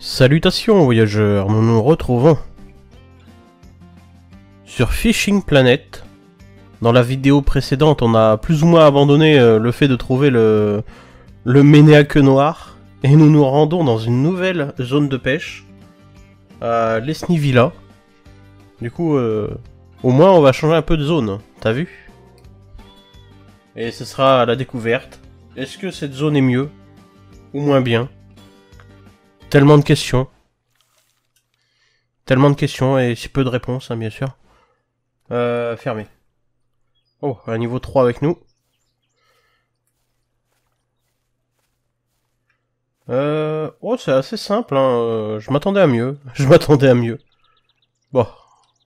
Salutations voyageurs, nous nous retrouvons sur Fishing Planet. Dans la vidéo précédente, on a plus ou moins abandonné euh, le fait de trouver le, le ménéaque noir. Et nous nous rendons dans une nouvelle zone de pêche, à Lesnivilla. Du coup, euh, au moins on va changer un peu de zone, t'as vu Et ce sera la découverte. Est-ce que cette zone est mieux Ou moins bien Tellement de questions. Tellement de questions et si peu de réponses, hein, bien sûr. Euh, fermé. Oh, un niveau 3 avec nous. Euh, oh, c'est assez simple, hein. euh, je m'attendais à mieux, je m'attendais à mieux. Bon,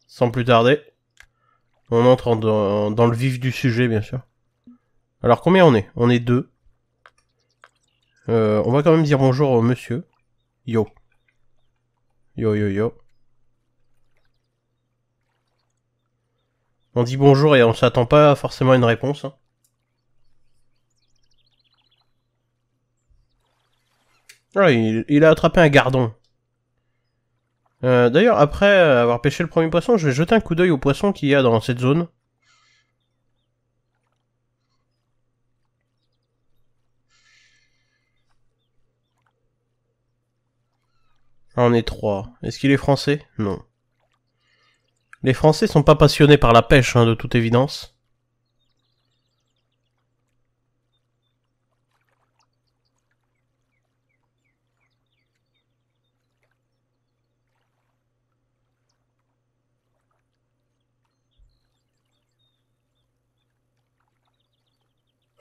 sans plus tarder, on entre dans, le vif du sujet, bien sûr. Alors, combien on est On est deux. on va quand même dire bonjour au monsieur. Yo. Yo, yo, yo. On dit bonjour et on s'attend pas forcément à une réponse. Hein. Ah, il, a attrapé un gardon. Euh, d'ailleurs, après avoir pêché le premier poisson, je vais jeter un coup d'œil au poisson qu'il y a dans cette zone. Un étroit. Est-ce qu'il est français Non. Les Français sont pas passionnés par la pêche, hein, de toute évidence.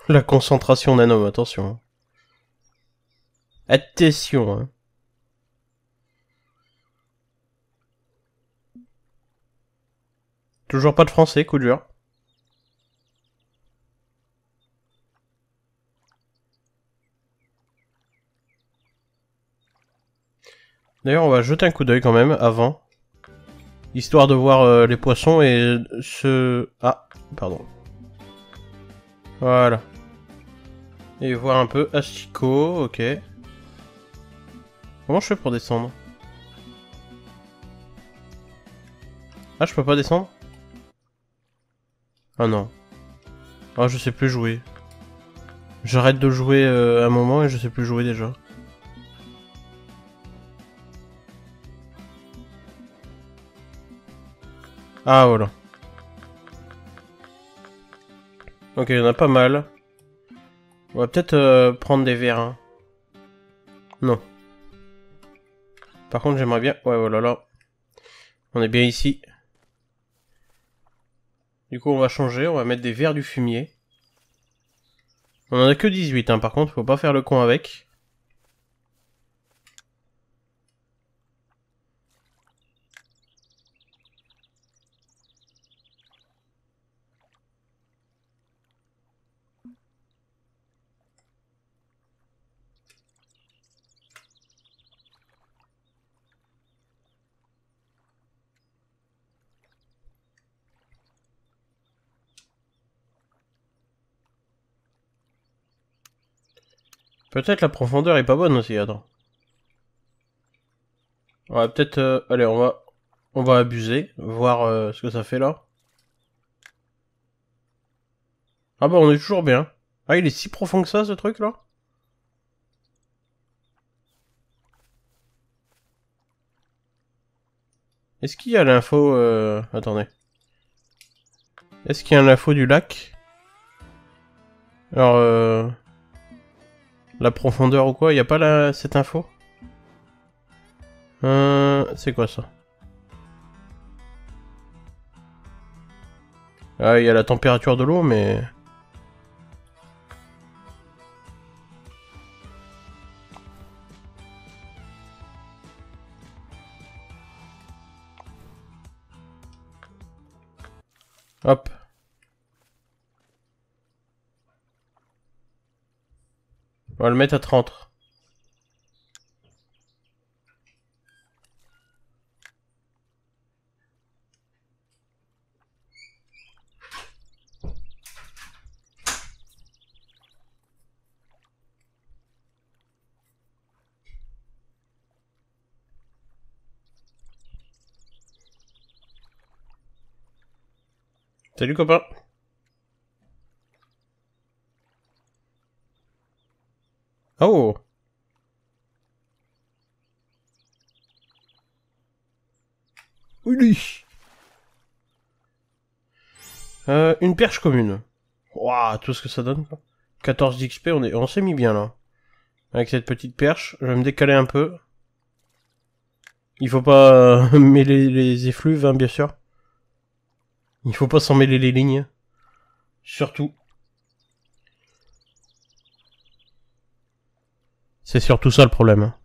La concentration d'un homme, attention. Hein. Attention, hein. Toujours pas de français, coup dur. D'ailleurs, on va jeter un coup d'œil quand même, avant. Histoire de voir euh, les poissons et ce... Ah, pardon. Voilà. Et voir un peu Astico. ok. Comment je fais pour descendre Ah, je peux pas descendre ah non. Ah, je sais plus jouer. J'arrête de jouer euh, un moment et je sais plus jouer déjà. Ah, voilà. Ok, il y en a pas mal. On va peut-être euh, prendre des verres, hein. Non. Par contre, j'aimerais bien... Ouais, voilà, là. On est bien ici. Du coup, on va changer, on va mettre des verres du fumier. On en a que 18, hein, par contre, faut pas faire le con avec. Peut-être la profondeur est pas bonne aussi, attends. Ouais, peut-être... Euh, allez, on va... On va abuser, voir euh, ce que ça fait là. Ah bah on est toujours bien. Ah il est si profond que ça ce truc là Est-ce qu'il y a l'info... Euh, attendez. Est-ce qu'il y a l'info du lac Alors euh... La profondeur ou quoi, il a pas cette info euh, C'est quoi ça Ah, il y a la température de l'eau, mais... Hop. On va le mettre à 30. Salut copain Euh, une perche commune. Waouh, tout ce que ça donne. 14 d'XP, on est, on s'est mis bien là. Avec cette petite perche, je vais me décaler un peu. Il faut pas euh, mêler les effluves, hein, bien sûr. Il faut pas s'en mêler les lignes. Surtout. C'est surtout ça le problème. Hein.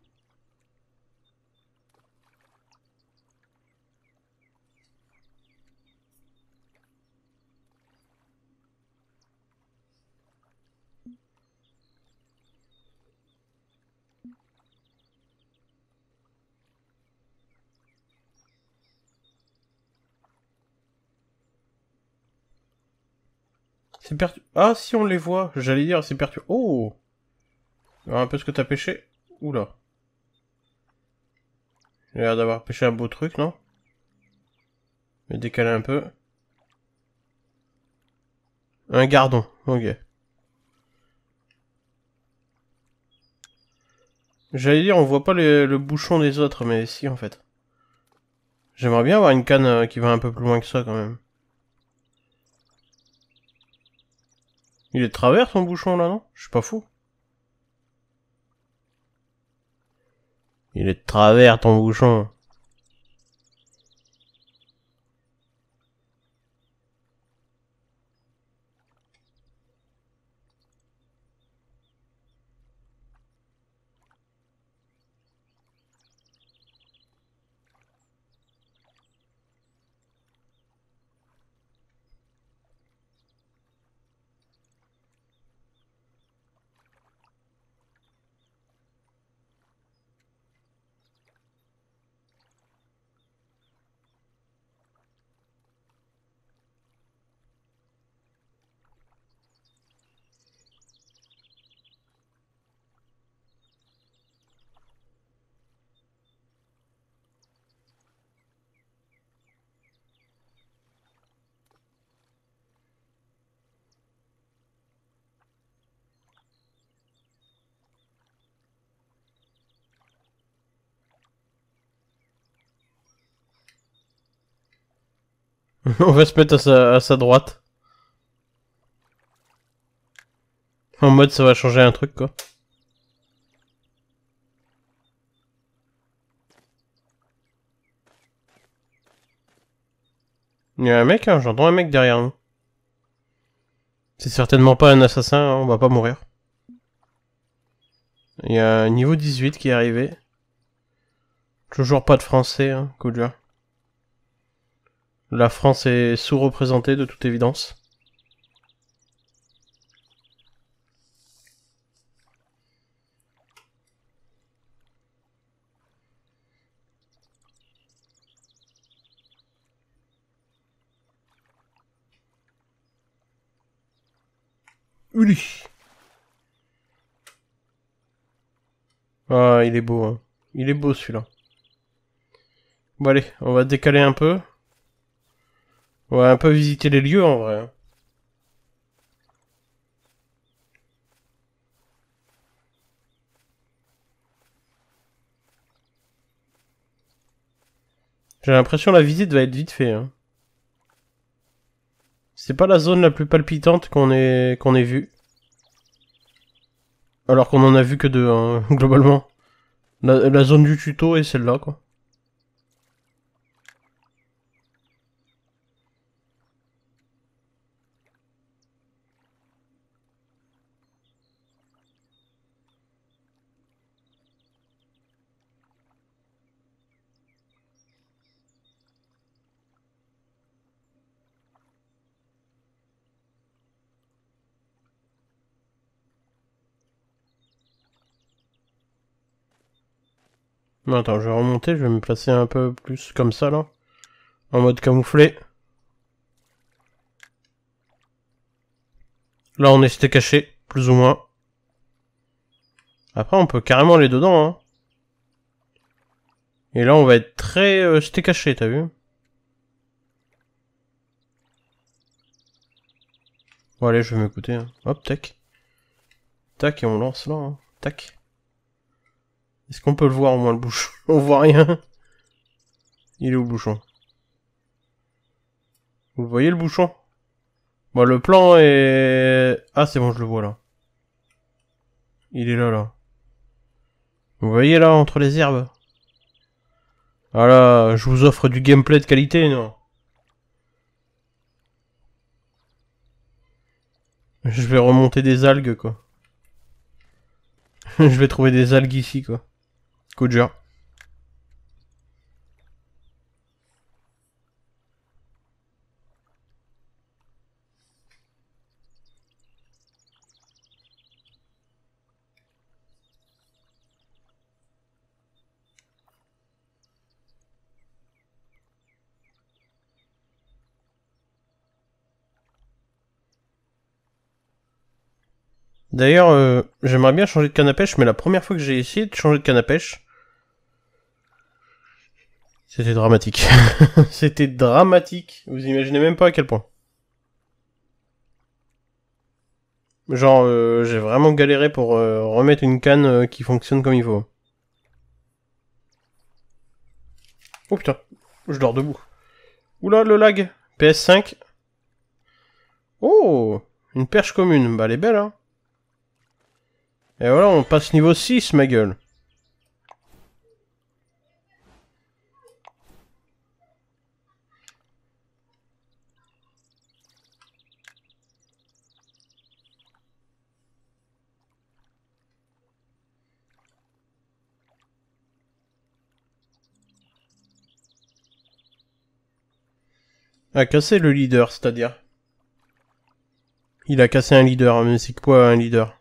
Ah, si on les voit, j'allais dire, c'est perdu. Oh voir ah, un peu ce que t'as pêché. Oula. J'ai l'air d'avoir pêché un beau truc, non Je vais décaler un peu. Un gardon, ok. J'allais dire, on voit pas le bouchon des autres, mais si en fait. J'aimerais bien avoir une canne euh, qui va un peu plus loin que ça quand même. Il est de travers ton bouchon là, non Je suis pas fou. Il est de travers ton bouchon. On va se mettre à sa, droite. En mode ça va changer un truc quoi. Il y a un mec, hein, j'entends un mec derrière nous. C'est certainement pas un assassin, hein, on va pas mourir. Il y a un niveau 18 qui est arrivé. Toujours pas de français, hein, coup la France est sous-représentée de toute évidence. Ah, il est beau, hein. Il est beau celui-là. Bon allez, on va décaler un peu. On un peu visiter les lieux en vrai. J'ai l'impression la visite va être vite fait. Hein. C'est pas la zone la plus palpitante qu'on ait, qu'on ait vue. Alors qu'on en a vu que deux, hein, globalement. La, la zone du tuto est celle-là, quoi. Attends, je vais remonter, je vais me placer un peu plus comme ça là. En mode camouflé. Là on est caché, plus ou moins. Après on peut carrément aller dedans. Hein. Et là on va être très... Euh, caché, t'as vu Bon allez, je vais m'écouter. Hein. Hop, tac. Tac, et on lance là. Hein. Tac. Est-ce qu'on peut le voir au moins le bouchon On voit rien. Il est au bouchon Vous voyez le bouchon Moi bah, le plan est... Ah, c'est bon, je le vois là. Il est là, là. Vous voyez là, entre les herbes Ah là, je vous offre du gameplay de qualité, non Je vais remonter des algues, quoi. je vais trouver des algues ici, quoi. Coup job. D'ailleurs, euh, j'aimerais bien changer de canne à pêche, mais la première fois que j'ai essayé de changer de canne à pêche, c'était dramatique. C'était dramatique. Vous imaginez même pas à quel point. Genre, euh, j'ai vraiment galéré pour euh, remettre une canne euh, qui fonctionne comme il faut. Oh putain, je dors debout. Oula, le lag. PS5. Oh, une perche commune. Bah, elle est belle, hein. Et voilà, on passe niveau 6, ma gueule. A cassé le leader, c'est-à-dire Il a cassé un leader, mais c'est quoi un leader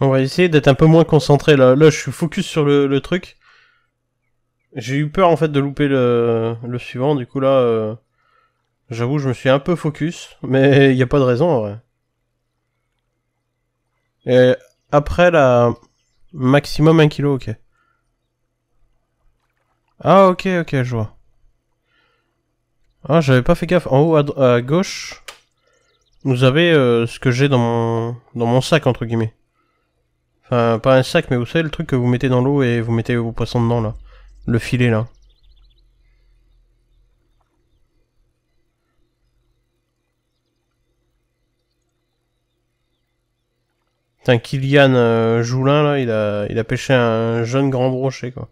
On va essayer d'être un peu moins concentré là. Là, je suis focus sur le, truc. J'ai eu peur en fait de louper le, suivant. Du coup, là, euh, j'avoue, je me suis un peu focus. Mais il n'y a pas de raison en vrai. Et après, la maximum 1 kilo, ok. Ah, ok, ok, je vois. Ah, j'avais pas fait gaffe. En haut à, gauche, vous avez euh, ce que j'ai dans mon, dans mon sac, entre guillemets. Enfin, pas un sac, mais vous savez le truc que vous mettez dans l'eau et vous mettez vos poissons dedans, là. Le filet, là. Putain, Kylian euh, Joulin, là, il a, il a pêché un jeune grand brochet, quoi.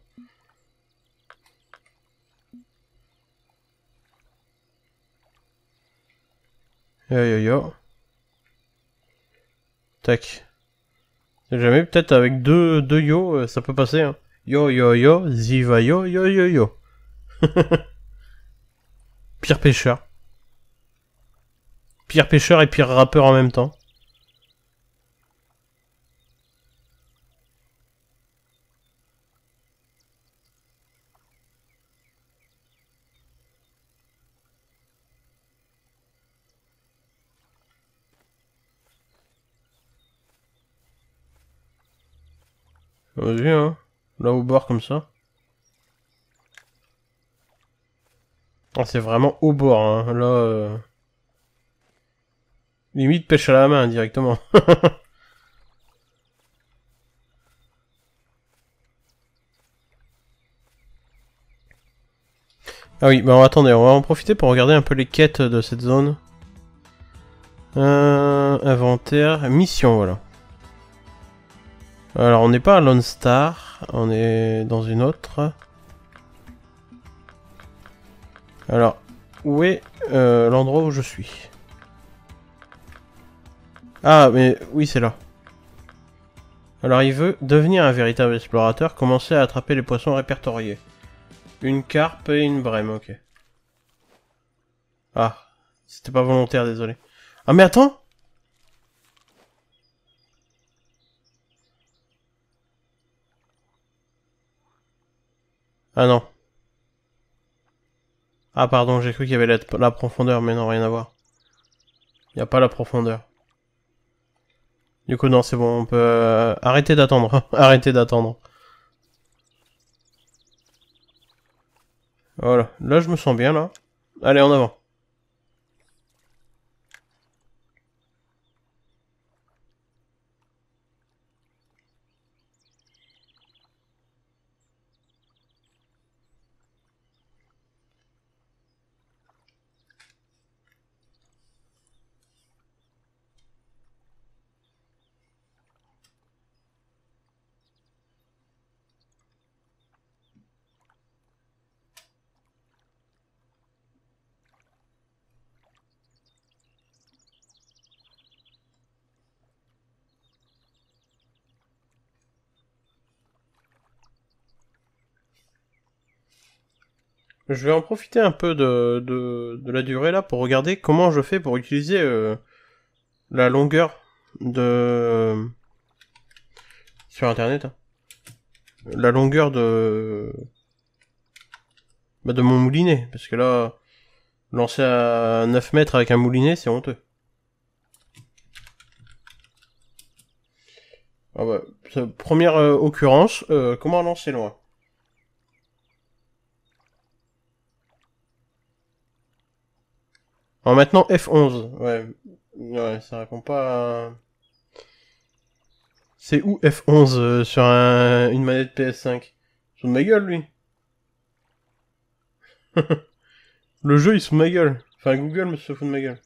Yo yo yo. Tac. Jamais, peut-être avec deux, deux yo, euh, ça peut passer. Hein. Yo yo yo, ziva yo yo yo yo. pire pêcheur. Pire pêcheur et pire rappeur en même temps. Vas-y, hein. Là au bord comme ça. Ah, c'est vraiment au bord, hein. Là. Euh, limite pêche à la main directement. ah oui, bah attendez, on va en profiter pour regarder un peu les quêtes de cette zone. Euh, inventaire, mission, voilà. Alors on n'est pas à Lone Star, on est dans une autre. Alors, où est euh, l'endroit où je suis Ah, mais oui, c'est là. Alors il veut devenir un véritable explorateur, commencer à attraper les poissons répertoriés. Une carpe et une brème, ok. Ah, c'était pas volontaire, désolé. Ah mais attends Ah non. Ah pardon, j'ai cru qu'il y avait la, profondeur, mais non, rien à voir. Il n'y a pas la profondeur. Du coup, non, c'est bon, on peut... Euh, arrêter d'attendre, arrêter d'attendre. Voilà, là je me sens bien, là. Allez, en avant. je vais en profiter un peu de, la durée là pour regarder comment je fais pour utiliser euh, la longueur de sur internet hein. la longueur de bah, de mon moulinet parce que là lancer à 9 mètres avec un moulinet c'est honteux ah bah, première euh, occurrence euh, comment lancer loin Alors maintenant F11. Ouais. Ouais, ça répond pas à... C'est où F11 euh, sur une manette PS5 de ma gueule, lui. Le jeu, il se fout de ma gueule. Enfin, Google me se fout de ma gueule.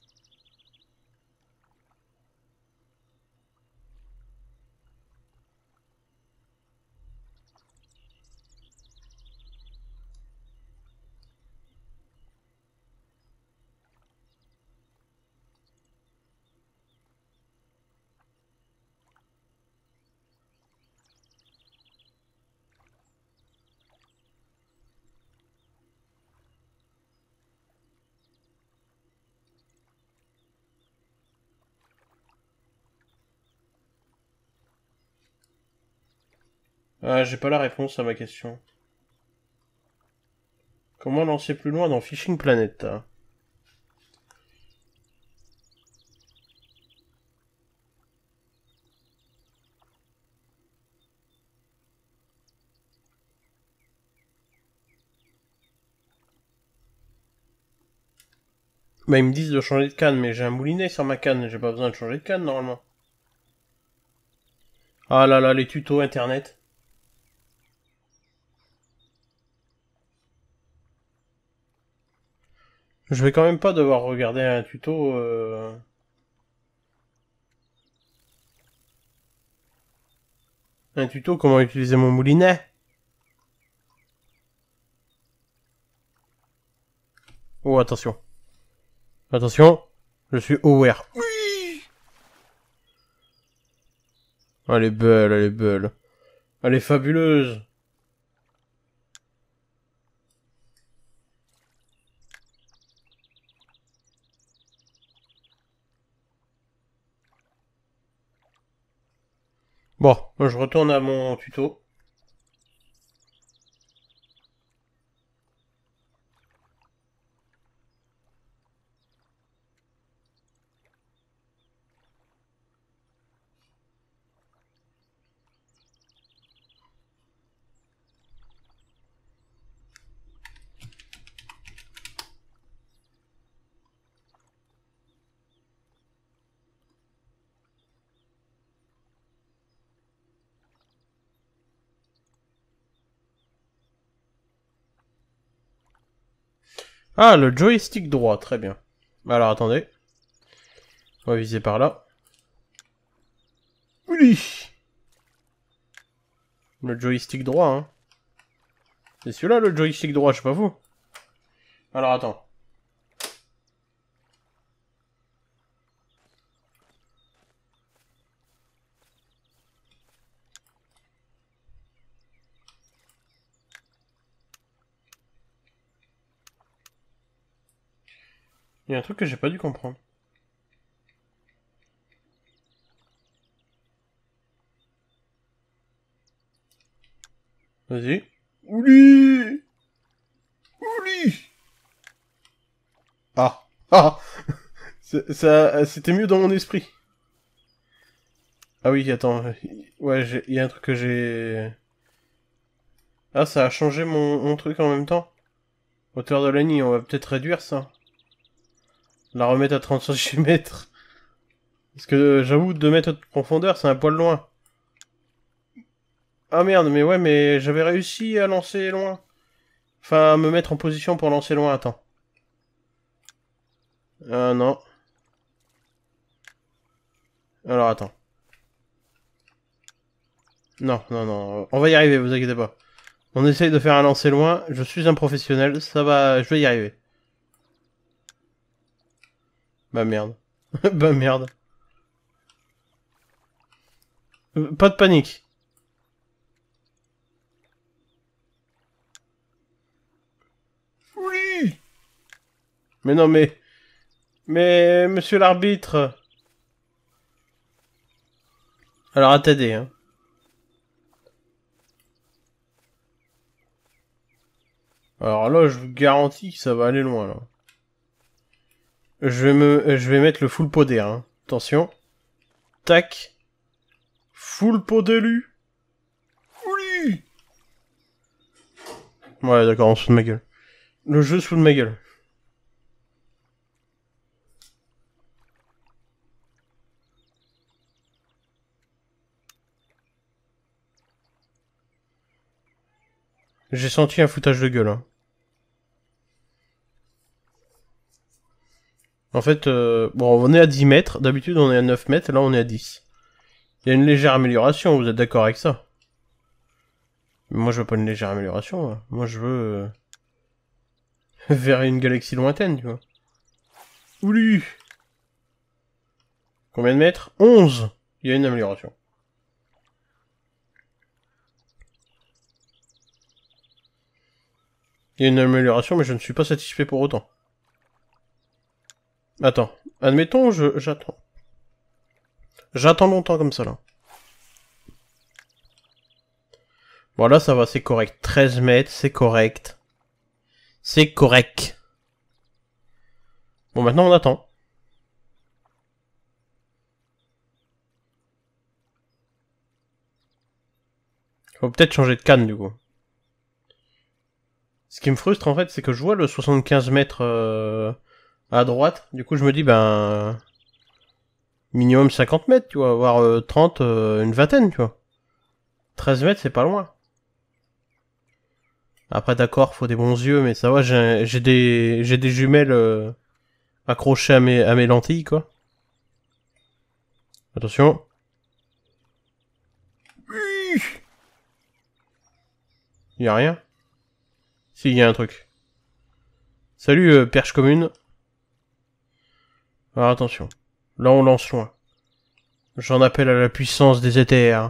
Ah, j'ai pas la réponse à ma question. Comment lancer plus loin dans Fishing Planet hein Bah, ils me disent de changer de canne, mais j'ai un moulinet sur ma canne, j'ai pas besoin de changer de canne normalement. Ah là là, les tutos internet. Je vais quand même pas devoir regarder un tuto. Euh. Un tuto comment utiliser mon moulinet. Oh attention. Attention, je suis aware. Oui elle est belle, elle est belle. Elle est fabuleuse. Bon, je retourne à mon tuto. Ah, le joystick droit, très bien. Alors, attendez. On va viser par là. Oui Le joystick droit, hein. C'est celui-là, le joystick droit, je sais pas vous. Alors, attends. y a un truc que j'ai pas dû comprendre. Vas-y. Ouli Ouli Ah Ah, ah. Ça, C'était mieux dans mon esprit. Ah oui, attends. Ouais, il y a un truc que j'ai... Ah, ça a changé mon, truc en même temps. Hauteur de la nuit on va peut-être réduire ça la remettre à 36 cm. Parce que j'avoue, 2 mètres de profondeur, c'est un poil loin. Ah merde, mais ouais, mais j'avais réussi à lancer loin. Enfin, à me mettre en position pour lancer loin, attends. euh, non. Alors attends. Non, non, non, euh, on va y arriver, vous inquiétez pas. On essaye de faire un lancer loin, je suis un professionnel, ça va, je vais y arriver. Bah merde. bah merde. Pas de panique. Oui Mais non, mais... Mais, monsieur l'arbitre... Alors, attendez, hein. Alors là, je vous garantis que ça va aller loin, là. Je vais, me, je vais mettre le full pot d'air. Hein. Attention. Tac. Full pot d'élu. Oui. Ouais, d'accord, on se fout de ma gueule. Le jeu se fout de ma gueule. J'ai senti un foutage de gueule. Hein. En fait, euh, bon, on est à 10 mètres. D'habitude, on est à 9 mètres. Là, on est à 10. Il y a une légère amélioration. Vous êtes d'accord avec ça Moi, je veux pas une légère amélioration. Hein. Moi, je veux... Euh, vers une galaxie lointaine, tu vois. Oulu Combien de mètres 11 Il y a une amélioration. Il y a une amélioration, mais je ne suis pas satisfait pour autant. Attends, admettons, je j'attends. J'attends longtemps comme ça là. Bon là ça va, c'est correct. 13 mètres, c'est correct. C'est correct. Bon maintenant on attend. Faut peut-être changer de canne du coup. Ce qui me frustre en fait, c'est que je vois le 75 mètres euh, à droite. Du coup, je me dis, ben, minimum 50 mètres, tu vois, voire 30, euh, euh, une vingtaine, tu vois. 13 mètres, c'est pas loin. Après, d'accord, faut des bons yeux, mais ça va, j'ai des, jumelles euh, accrochées à mes, à lentilles, quoi. Attention. Y'a a rien. Si, y a un truc. Salut, perche commune. Alors ah, attention. Là, on lance loin. J'en appelle à la puissance des éthers.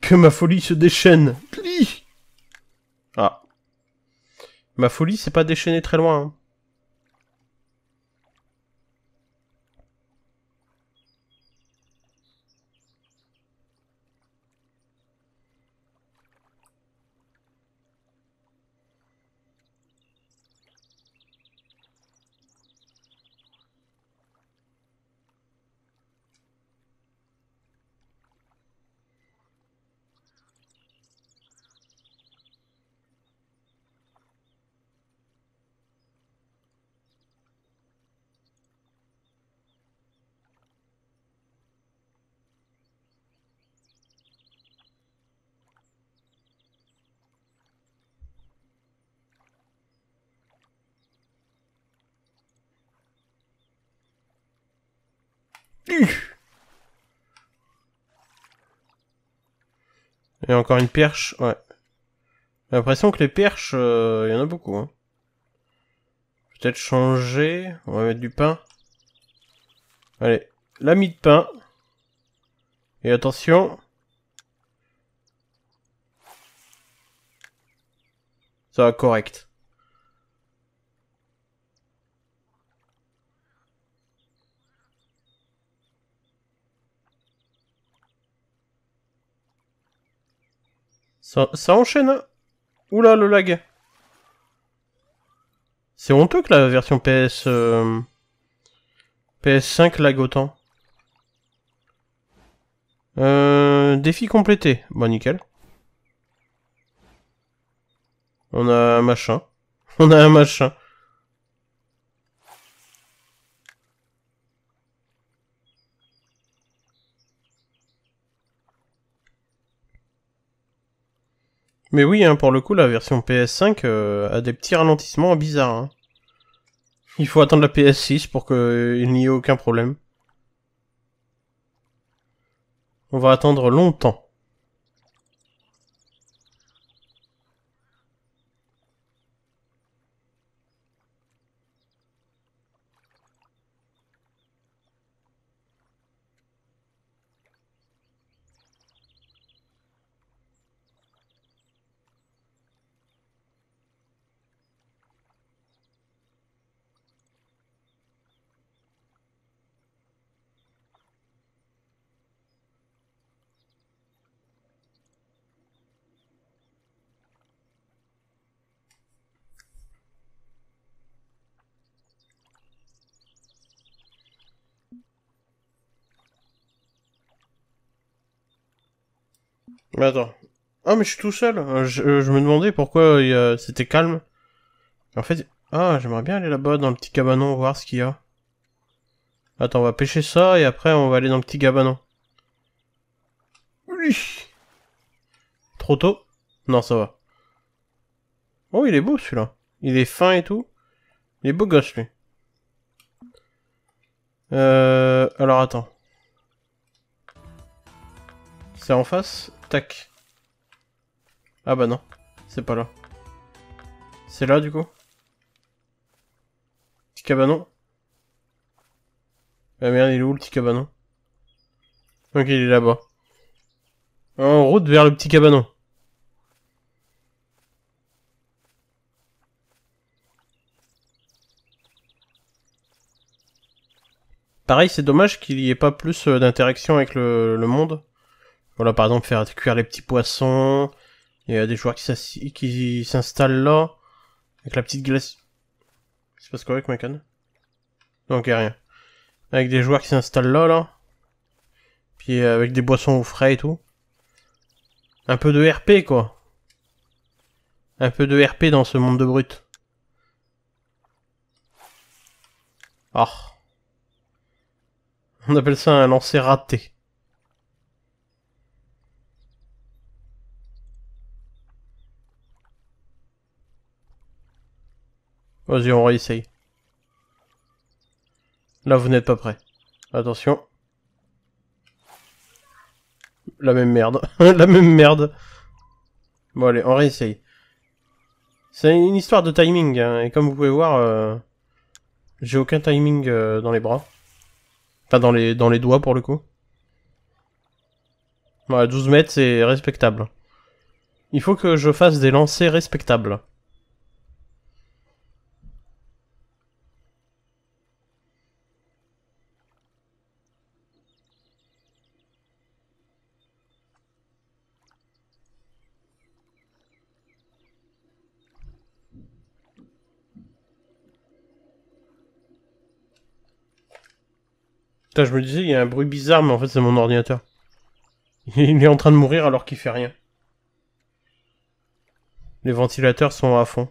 Que ma folie se déchaîne. ah. Ma folie, c'est pas déchaînée très loin. Hein. Hum. Et encore une perche, ouais. J'ai l'impression que les perches, il euh, y en a beaucoup. Hein. Peut-être changer, on va mettre du pain. Allez, la de pain. Et attention. Ça va correct. Ça, enchaîne. Hein. Oula, le lag. C'est honteux que la version PS... Euh, PS5 lag autant. Euh, défi complété. Bon, nickel. On a un machin. On a un machin. Mais oui, hein, pour le coup, la version PS5 euh, a des petits ralentissements bizarres. Hein. Il faut attendre la PS6 pour qu'il euh, n'y ait aucun problème. On va attendre longtemps. Mais attends. Ah, mais je suis tout seul. Euh, euh, je, me demandais pourquoi c'était calme. En fait, ah, j'aimerais bien aller là-bas dans le petit cabanon voir ce qu'il y a. Attends, on va pêcher ça et après on va aller dans le petit cabanon. Trop tôt Non, ça va. Oh, il est beau celui-là. Il est fin et tout. Il est beau gosse lui. Euh, alors attends. C'est en face ah bah non, c'est pas là. C'est là du coup Petit cabanon Ah merde, il est où le petit cabanon Ok, il est là-bas. En route vers le petit cabanon. Pareil, c'est dommage qu'il n'y ait pas plus euh, d'interaction avec le monde. Voilà, par exemple, faire cuire les petits poissons. Il y a des joueurs qui s'installent là. Avec la petite glace. C'est pas correct, ma canne Donc, y a rien. Avec des joueurs qui s'installent là, là. Puis euh, avec des boissons au frais et tout. Un peu de RP, quoi. Un peu de RP dans ce monde de brut. Ah. On appelle ça un lancer raté. Vas-y, on réessaye. Là, vous n'êtes pas prêt. Attention. La même merde. La même merde. Bon, allez, on réessaye. C'est une histoire de timing, hein, et comme vous pouvez voir, euh, j'ai aucun timing euh, dans les bras. Enfin, dans les, dans les doigts, pour le coup. Voilà, 12 mètres, c'est respectable. Il faut que je fasse des lancers respectables. Putain, je me disais, il y a un bruit bizarre, mais en fait, c'est mon ordinateur. Il est en train de mourir alors qu'il fait rien. Les ventilateurs sont à fond.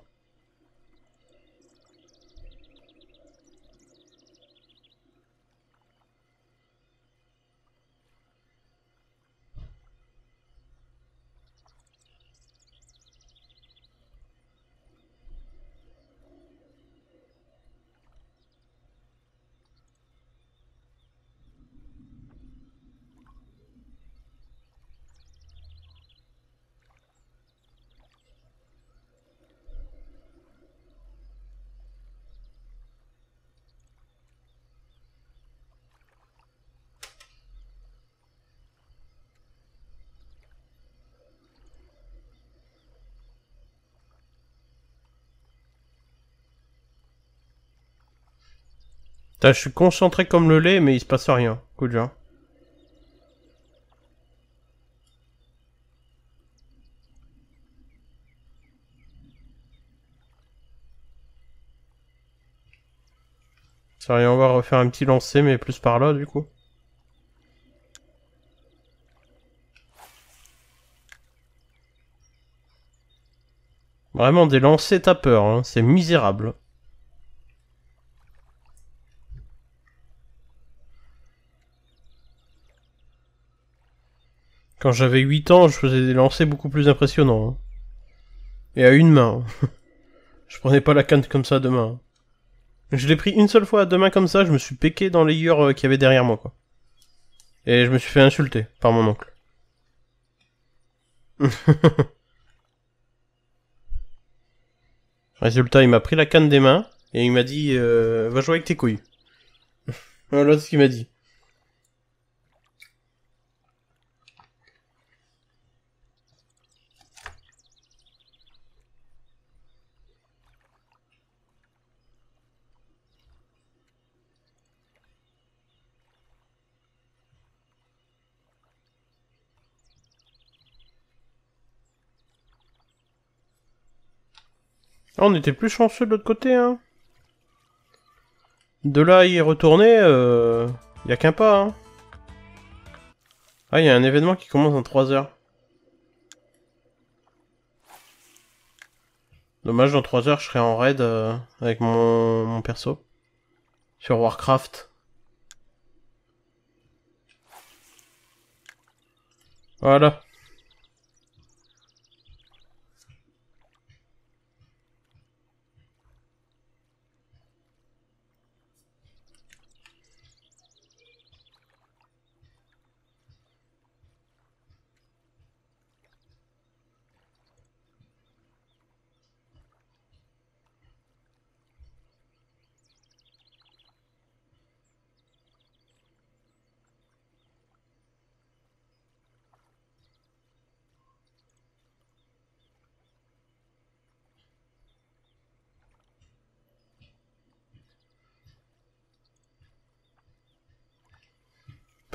je suis concentré comme le lait, mais il se passe rien. Coup de y Sérieux, on va refaire un petit lancer, mais plus par là, du coup. Vraiment, des lancers tapeurs, hein. c'est misérable. Quand j'avais 8 ans, je faisais des lancers beaucoup plus impressionnants. Hein. Et à une main. Hein. je prenais pas la canne comme ça demain. Hein. Je l'ai pris une seule fois à deux mains comme ça, je me suis péqué dans les yeux euh, qu'il y avait derrière moi, quoi. Et je me suis fait insulter par mon oncle. Résultat, il m'a pris la canne des mains et il m'a dit euh, Va jouer avec tes couilles. voilà ce qu'il m'a dit. Ah, on était plus chanceux de l'autre côté, hein. De là à y retourner, euh... y a qu'un pas, hein. Ah, il y a un événement qui commence dans 3 heures. Dommage, dans 3 heures, je serai en raid euh, avec mon... mon perso. Sur Warcraft. Voilà.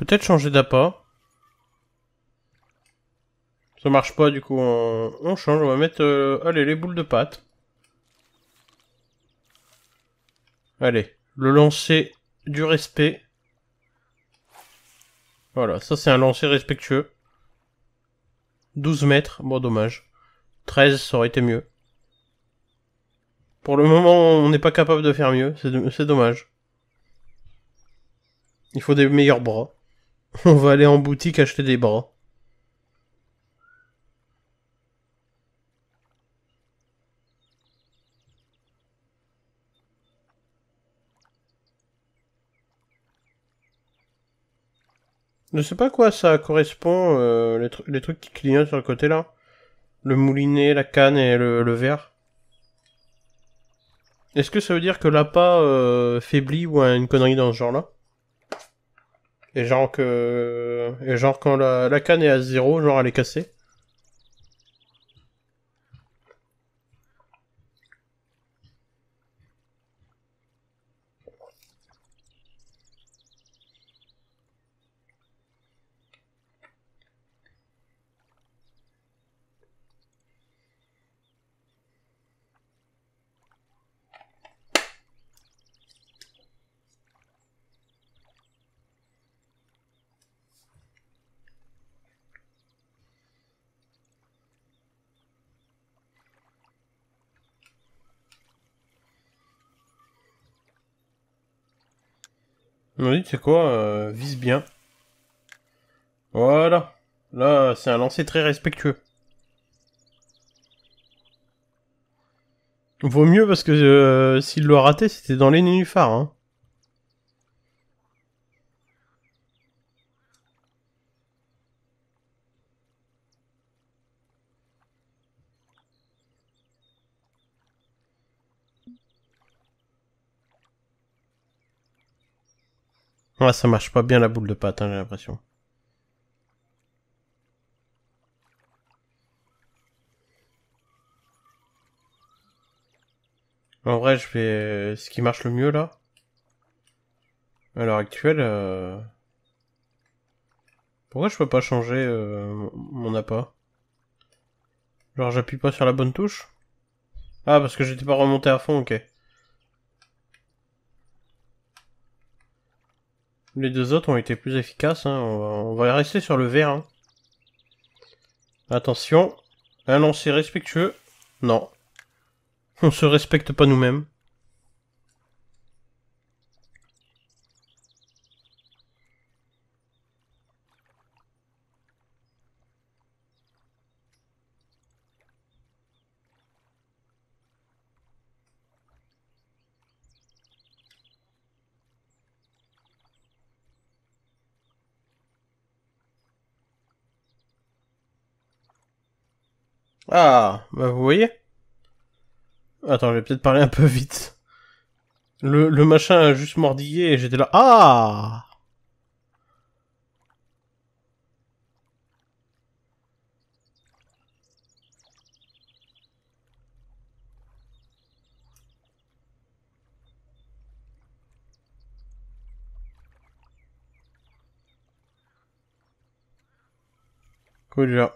peut-être changer d'appât. Ça marche pas, du coup, on, change. On va mettre, euh, allez, les boules de pâte. Allez, le lancer du respect. Voilà, ça c'est un lancer respectueux. 12 mètres, bon dommage. 13, ça aurait été mieux. Pour le moment, on n'est pas capable de faire mieux, c'est dommage. Il faut des meilleurs bras. On va aller en boutique acheter des bras. Je sais pas quoi ça correspond, euh, les, trucs qui clignotent sur le côté là. Le moulinet, la canne et le, verre. Est-ce que ça veut dire que l'appât euh, faiblit ou une connerie dans ce genre là et genre que. Et genre quand la, la canne est à zéro, genre elle est cassée. Il m'a dit, tu quoi, euh, vise bien. Voilà. Là, c'est un lancer très respectueux. Vaut mieux parce que euh, s'il l'a raté, c'était dans les nénuphars. Hein. Ah ça marche pas bien la boule de pâte, hein, j'ai l'impression. En vrai, je fais euh, Ce qui marche le mieux, là... À l'heure actuelle... Euh, pourquoi je peux pas changer euh, mon appât Genre, j'appuie pas sur la bonne touche Ah, parce que j'étais pas remonté à fond, ok. Les deux autres ont été plus efficaces. Hein. On, va, rester sur le vert. Hein. Attention. lancer respectueux. Non. On se respecte pas nous-mêmes. Ah, bah vous voyez. Attends, je peut-être parler un peu vite. Le, le machin a juste mordillé et j'étais là. Ah Cool,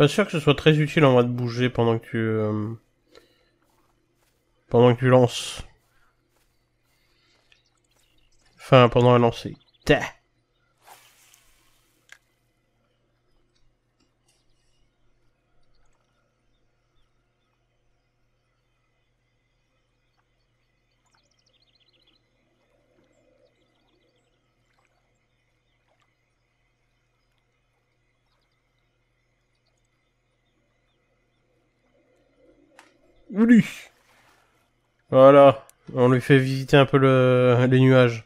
Pas sûr que ce soit très utile en mode de bouger pendant que tu... Euh, pendant que tu lances. Enfin, pendant la lancer. Voilà, on lui fait visiter un peu les nuages.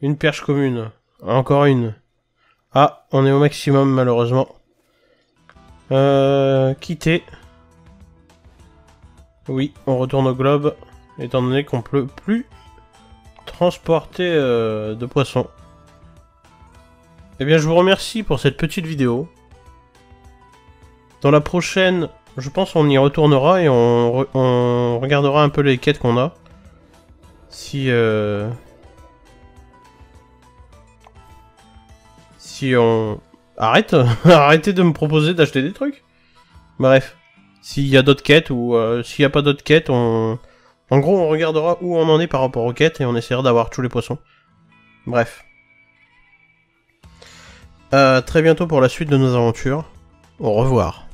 Une perche commune. Encore une. Ah, on est au maximum malheureusement. Euh, quitter. Oui, on retourne au globe, étant donné qu'on peut plus transporter euh, de poissons. Eh bien, je vous remercie pour cette petite vidéo. Dans la prochaine, je pense qu'on y retournera et on, regardera un peu les quêtes qu'on a. Si... Euh, si on... Arrête Arrêtez de me proposer d'acheter des trucs Bref. S'il y a d'autres quêtes ou euh, s'il n'y a pas d'autres quêtes, on... En gros, on regardera où on en est par rapport aux quêtes et on essaiera d'avoir tous les poissons. Bref. Euh, très bientôt pour la suite de nos aventures. Au revoir.